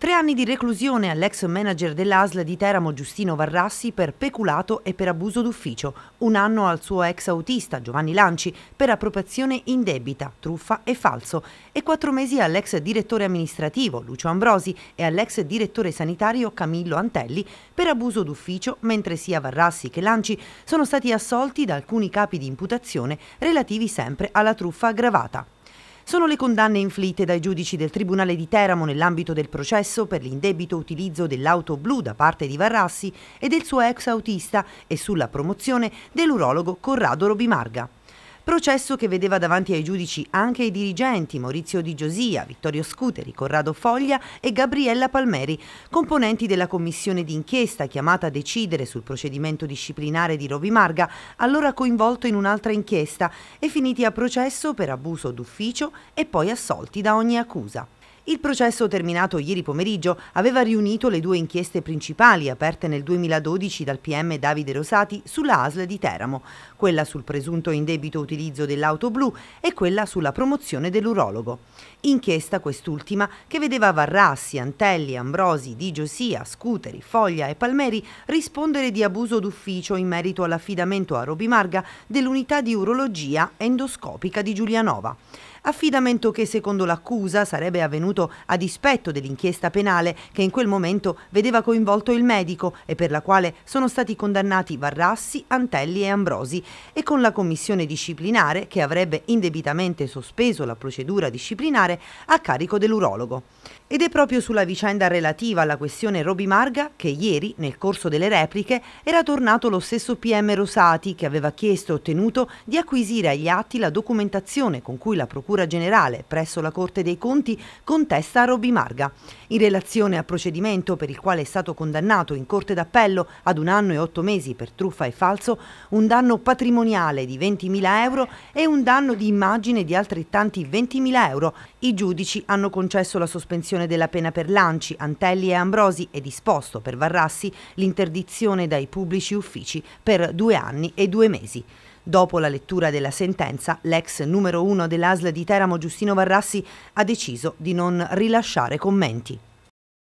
Tre anni di reclusione all'ex manager dell'ASL di Teramo Giustino Varrassi per peculato e per abuso d'ufficio, un anno al suo ex autista Giovanni Lanci per appropriazione indebita, truffa e falso e quattro mesi all'ex direttore amministrativo Lucio Ambrosi e all'ex direttore sanitario Camillo Antelli per abuso d'ufficio mentre sia Varrassi che Lanci sono stati assolti da alcuni capi di imputazione relativi sempre alla truffa aggravata sono le condanne inflitte dai giudici del Tribunale di Teramo nell'ambito del processo per l'indebito utilizzo dell'auto blu da parte di Varrassi e del suo ex autista e sulla promozione dell'urologo Corrado Robimarga. Processo che vedeva davanti ai giudici anche i dirigenti Maurizio Di Giosia, Vittorio Scuteri, Corrado Foglia e Gabriella Palmeri, componenti della commissione d'inchiesta chiamata a decidere sul procedimento disciplinare di Rovi Marga, allora coinvolto in un'altra inchiesta e finiti a processo per abuso d'ufficio e poi assolti da ogni accusa. Il processo terminato ieri pomeriggio aveva riunito le due inchieste principali aperte nel 2012 dal PM Davide Rosati sulla ASL di Teramo, quella sul presunto indebito utilizzo dell'auto blu e quella sulla promozione dell'urologo. Inchiesta quest'ultima che vedeva Varrassi, Antelli, Ambrosi, Di Giosia, Scuteri, Foglia e Palmeri rispondere di abuso d'ufficio in merito all'affidamento a Robimarga dell'unità di urologia endoscopica di Giulianova affidamento che secondo l'accusa sarebbe avvenuto a dispetto dell'inchiesta penale che in quel momento vedeva coinvolto il medico e per la quale sono stati condannati Varrassi, Antelli e Ambrosi e con la commissione disciplinare che avrebbe indebitamente sospeso la procedura disciplinare a carico dell'urologo. Ed è proprio sulla vicenda relativa alla questione Roby Marga che ieri, nel corso delle repliche, era tornato lo stesso PM Rosati che aveva chiesto e ottenuto di acquisire agli atti la documentazione con cui la Procura Generale presso la Corte dei Conti contesta a Roby Marga. In relazione al procedimento per il quale è stato condannato in Corte d'Appello ad un anno e otto mesi per truffa e falso, un danno patrimoniale di 20.000 euro e un danno di immagine di altrettanti 20.000 euro, i giudici hanno concesso la sospensione l'abolizione della pena per Lanci, Antelli e Ambrosi e disposto per Varrassi l'interdizione dai pubblici uffici per due anni e due mesi. Dopo la lettura della sentenza, l'ex numero uno dell'ASL di Teramo Giustino Varrassi ha deciso di non rilasciare commenti.